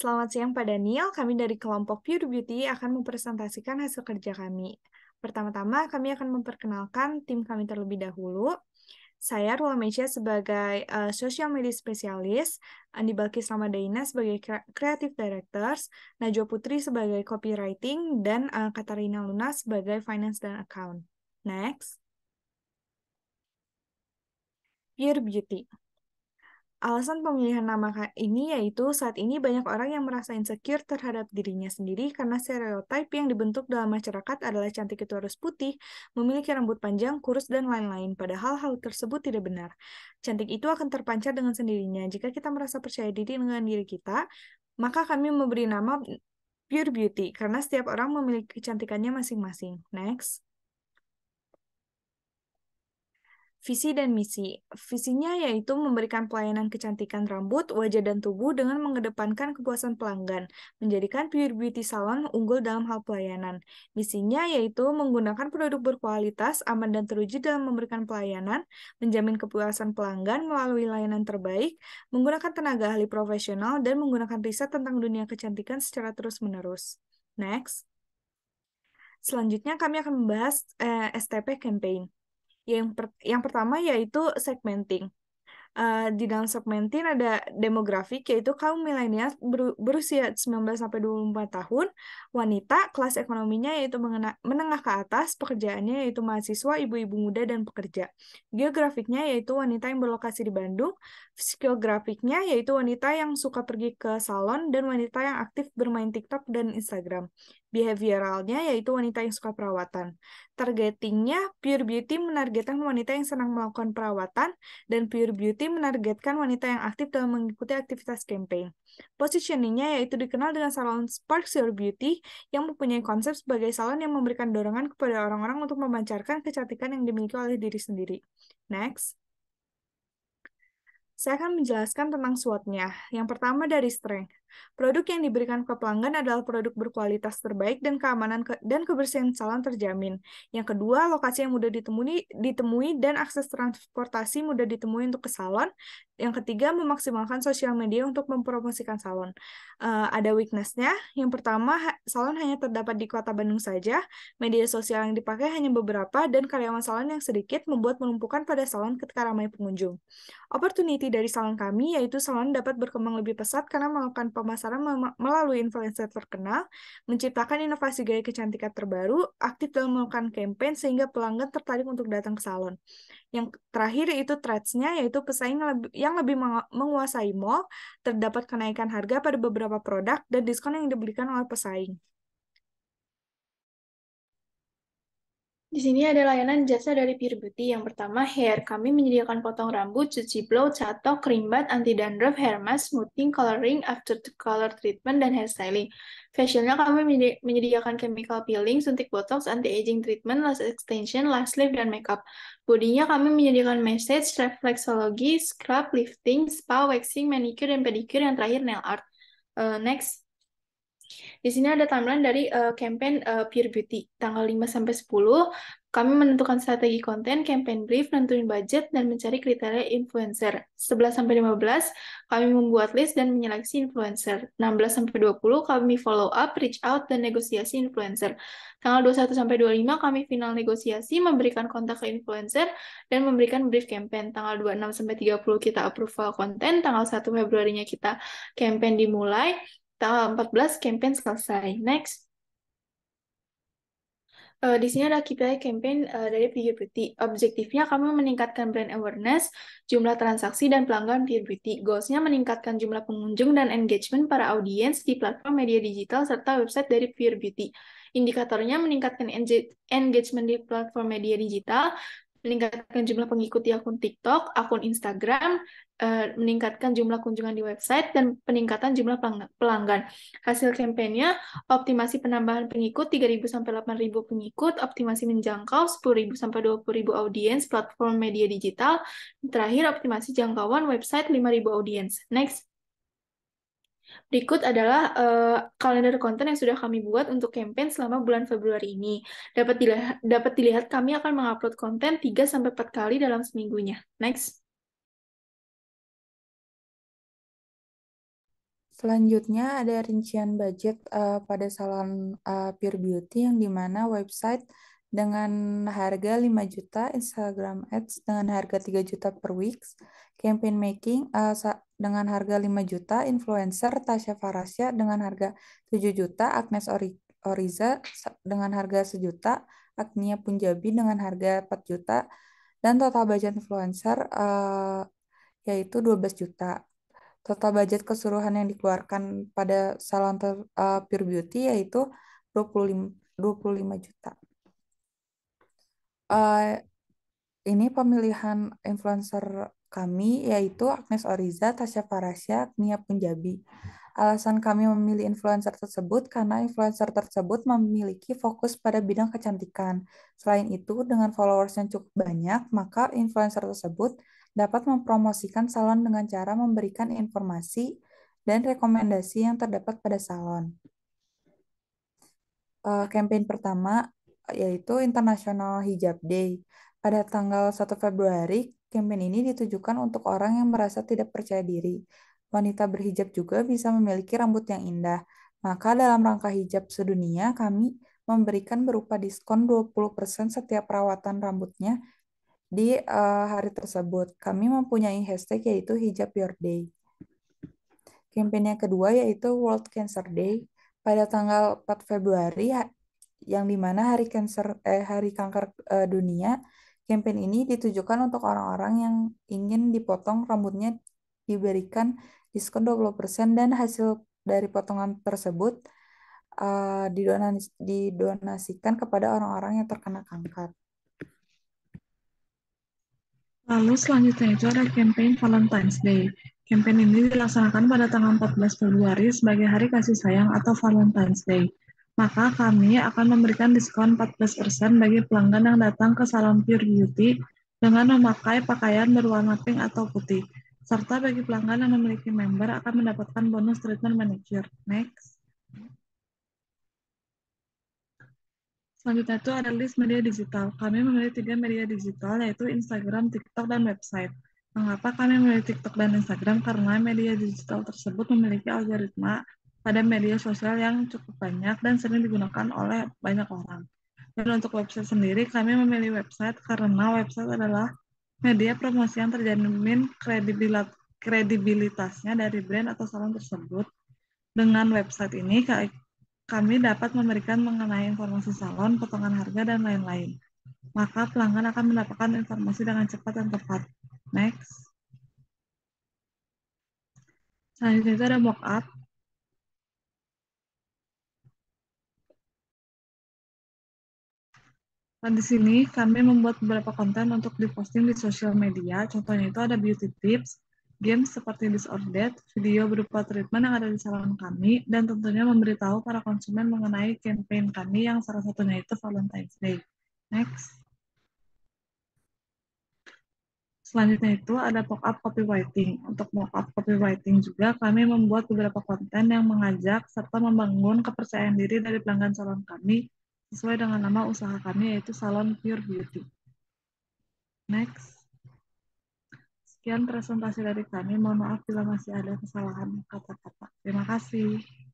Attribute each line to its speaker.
Speaker 1: Selamat siang Pak Daniel, kami dari kelompok Pure Beauty akan mempresentasikan hasil kerja kami. Pertama-tama, kami akan memperkenalkan tim kami terlebih dahulu. Saya Rula Mesia sebagai uh, social media spesialis, Andi Balkis Ramadaina sebagai creative directors, Najwa Putri sebagai copywriting, dan uh, Katarina Luna sebagai finance dan account. Next. Pure Beauty. Alasan pemilihan nama ini yaitu saat ini banyak orang yang merasa insecure terhadap dirinya sendiri karena stereotip yang dibentuk dalam masyarakat adalah cantik itu harus putih, memiliki rambut panjang, kurus, dan lain-lain. Padahal hal tersebut tidak benar. Cantik itu akan terpancar dengan sendirinya. Jika kita merasa percaya diri dengan diri kita, maka kami memberi nama Pure Beauty karena setiap orang memiliki kecantikannya masing-masing. Next. Visi dan misi. Visinya yaitu memberikan pelayanan kecantikan rambut, wajah, dan tubuh dengan mengedepankan kepuasan pelanggan, menjadikan Pure Beauty Salon unggul dalam hal pelayanan. Misinya yaitu menggunakan produk berkualitas, aman dan teruji dalam memberikan pelayanan, menjamin kepuasan pelanggan melalui layanan terbaik, menggunakan tenaga ahli profesional, dan menggunakan riset tentang dunia kecantikan secara terus-menerus. Next. Selanjutnya kami akan membahas eh, STP campaign. Yang per yang pertama yaitu segmenting. Uh, di dalam segmenting ada demografik yaitu kaum milenial ber berusia 19 sampai 24 tahun, wanita, kelas ekonominya yaitu menengah ke atas, pekerjaannya yaitu mahasiswa, ibu-ibu muda dan pekerja. Geografiknya yaitu wanita yang berlokasi di Bandung, psikografiknya yaitu wanita yang suka pergi ke salon dan wanita yang aktif bermain TikTok dan Instagram behavioralnya yaitu wanita yang suka perawatan. Targetingnya, Pure Beauty menargetkan wanita yang senang melakukan perawatan, dan Pure Beauty menargetkan wanita yang aktif dalam mengikuti aktivitas campaign. Positioningnya yaitu dikenal dengan salon Spark Your Beauty yang mempunyai konsep sebagai salon yang memberikan dorongan kepada orang-orang untuk memancarkan kecantikan yang dimiliki oleh diri sendiri. Next saya akan menjelaskan tentang SWOT-nya. Yang pertama dari strength. Produk yang diberikan ke pelanggan adalah produk berkualitas terbaik dan keamanan ke dan kebersihan salon terjamin. Yang kedua, lokasi yang mudah ditemui, ditemui dan akses transportasi mudah ditemui untuk ke salon. Yang ketiga, memaksimalkan sosial media untuk mempromosikan salon. Uh, ada weaknessnya. Yang pertama, salon hanya terdapat di kota Bandung saja. Media sosial yang dipakai hanya beberapa dan karyawan salon yang sedikit membuat penumpukan pada salon ketika ramai pengunjung. Opportunity dari salon kami yaitu salon dapat berkembang lebih pesat karena melakukan pemasaran melalui influencer terkenal, menciptakan inovasi gaya kecantikan terbaru, aktif dalam melakukan campaign sehingga pelanggan tertarik untuk datang ke salon. Yang terakhir itu threads-nya yaitu pesaing yang lebih menguasai mall, terdapat kenaikan harga pada beberapa produk dan diskon yang diberikan oleh
Speaker 2: pesaing. Di sini ada layanan jasa dari Pure Beauty. Yang pertama, hair. Kami menyediakan potong rambut, cuci blow, catok, krimbat, anti dandruff, hair mask, smoothing, coloring, after color treatment, dan hair styling. Facialnya kami menyediakan chemical peeling, suntik botox, anti aging treatment, lash extension, lash lift, dan makeup. Bodinya kami menyediakan massage, reflexology, scrub, lifting, spa, waxing, manicure, dan pedicure, yang terakhir nail art. Uh, next, di sini ada timeline dari uh, campaign uh, eh, Pure Beauty tanggal 5 sampai 10. Kami menentukan strategi konten, campaign brief, nentuin budget dan mencari kriteria influencer. 11 sampai 15 kami membuat list dan menyeleksi influencer. 16 sampai 20 kami follow up, reach out dan negosiasi influencer. Tanggal 21 sampai 25 kami final negosiasi, memberikan kontak ke influencer dan memberikan brief campaign. Tanggal 26 sampai 30 kita approval konten, tanggal 1 Februarinya kita campaign dimulai tanggal 14 campaign selesai. Next. Uh, di sini ada KPI campaign uh, dari Pure Beauty. Objektifnya kami meningkatkan brand awareness, jumlah transaksi, dan pelanggan Pure Beauty. Goalsnya meningkatkan jumlah pengunjung dan engagement para audiens di platform media digital serta website dari Pure Beauty. Indikatornya meningkatkan engagement di platform media digital, meningkatkan jumlah pengikut di akun TikTok, akun Instagram, eh, meningkatkan jumlah kunjungan di website, dan peningkatan jumlah pelanggan. Hasil kampanye optimasi penambahan pengikut 3.000-8.000 pengikut, optimasi menjangkau 10.000-20.000 audiens, platform media digital, terakhir optimasi jangkauan website 5.000 audiens. Next. Berikut adalah uh, kalender konten yang sudah kami buat untuk campaign selama bulan Februari ini. Dapat dilihat, dapat dilihat kami akan mengupload konten 3 sampai 4 kali dalam seminggunya. Next.
Speaker 3: Selanjutnya ada rincian budget uh, pada salon uh, Pure Beauty yang dimana website dengan harga 5 juta, Instagram Ads dengan harga 3 juta per weeks, campaign making uh, dengan harga 5 juta, influencer Tasha Farasya dengan harga 7 juta, Agnes Oriza dengan harga sejuta, Agnia Punjabi dengan harga 4 juta, dan total budget influencer uh, yaitu 12 juta. Total budget keseluruhan yang dikeluarkan pada salon ter, uh, Pure Beauty yaitu 25, 25 juta. Uh, ini pemilihan influencer kami yaitu Agnes Oriza, Tasya Farasya, Nia Punjabi. Alasan kami memilih influencer tersebut karena influencer tersebut memiliki fokus pada bidang kecantikan. Selain itu, dengan followers yang cukup banyak, maka influencer tersebut dapat mempromosikan salon dengan cara memberikan informasi dan rekomendasi yang terdapat pada salon. Uh, pertama yaitu International Hijab Day. Pada tanggal 1 Februari, Kampanye ini ditujukan untuk orang yang merasa tidak percaya diri. Wanita berhijab juga bisa memiliki rambut yang indah. Maka dalam rangka hijab sedunia, kami memberikan berupa diskon 20% setiap perawatan rambutnya di uh, hari tersebut. Kami mempunyai hashtag yaitu hijab your day. Kampanye yang kedua yaitu World Cancer Day pada tanggal 4 Februari yang dimana hari cancer eh hari kanker eh, dunia Campaign ini ditujukan untuk orang-orang yang ingin dipotong rambutnya diberikan diskon 20% dan hasil dari potongan tersebut uh, eh, didonas didonasikan kepada orang-orang yang terkena kanker.
Speaker 4: Lalu selanjutnya itu ada campaign Valentine's Day. Campaign ini dilaksanakan pada tanggal 14 Februari sebagai Hari Kasih Sayang atau Valentine's Day maka kami akan memberikan diskon 14% bagi pelanggan yang datang ke salon Pure Beauty dengan memakai pakaian berwarna pink atau putih. Serta bagi pelanggan yang memiliki member akan mendapatkan bonus treatment manicure. Next. Selanjutnya itu ada list media digital. Kami memiliki tiga media digital yaitu Instagram, TikTok, dan website. Mengapa kami memilih TikTok dan Instagram? Karena media digital tersebut memiliki algoritma pada media sosial yang cukup banyak dan sering digunakan oleh banyak orang. Dan untuk website sendiri, kami memilih website karena website adalah media promosi yang terjamin kredibilitasnya dari brand atau salon tersebut. Dengan website ini, kami dapat memberikan mengenai informasi salon, potongan harga, dan lain-lain. Maka pelanggan akan mendapatkan informasi dengan cepat dan tepat. Next. Selanjutnya itu ada mockup. Nah, di sini kami membuat beberapa konten untuk diposting di sosial media. Contohnya itu ada beauty tips, game seperti disordered, video berupa treatment yang ada di salon kami, dan tentunya memberitahu para konsumen mengenai campaign kami yang salah satunya itu Valentine's Day. Next. Selanjutnya itu ada mock-up copywriting. Untuk mock-up copywriting juga kami membuat beberapa konten yang mengajak serta membangun kepercayaan diri dari pelanggan salon kami sesuai dengan nama usaha kami yaitu Salon Pure Beauty. Next. Sekian presentasi dari kami. Mohon maaf bila masih ada kesalahan kata-kata. Terima kasih.